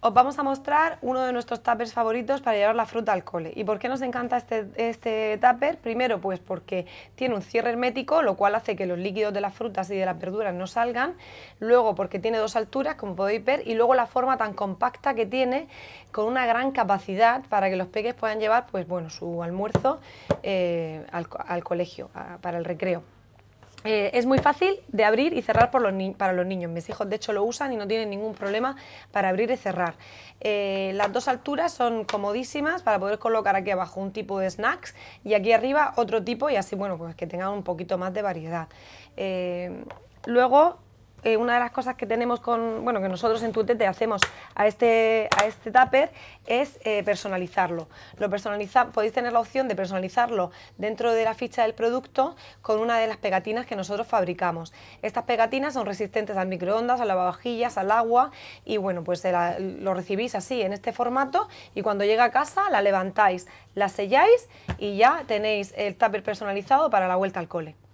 Os vamos a mostrar uno de nuestros tuppers favoritos para llevar la fruta al cole. ¿Y por qué nos encanta este, este tupper? Primero, pues porque tiene un cierre hermético, lo cual hace que los líquidos de las frutas y de las verduras no salgan. Luego, porque tiene dos alturas, como podéis ver, y luego la forma tan compacta que tiene, con una gran capacidad para que los peques puedan llevar, pues bueno, su almuerzo eh, al, colegio, para el recreo. Eh, es muy fácil de abrir y cerrar para los niños. Mis hijos, de hecho, lo usan y no tienen ningún problema para abrir y cerrar. Eh, las dos alturas son comodísimas para poder colocar aquí abajo un tipo de snacks y aquí arriba otro tipo y así, bueno, pues que tengan un poquito más de variedad. Eh, luego, eh, una de las cosas que tenemos con, bueno, que nosotros en Tutete hacemos a este, a este tupper es eh, personalizarlo. Lo podéis tener la opción de personalizarlo dentro de la ficha del producto con una de las pegatinas que nosotros fabricamos. Estas pegatinas son resistentes al microondas, a lavavajillas, al agua y bueno, pues lo recibís así en este formato y cuando llega a casa la levantáis, la selláis y ya tenéis el tupper personalizado para la vuelta al cole.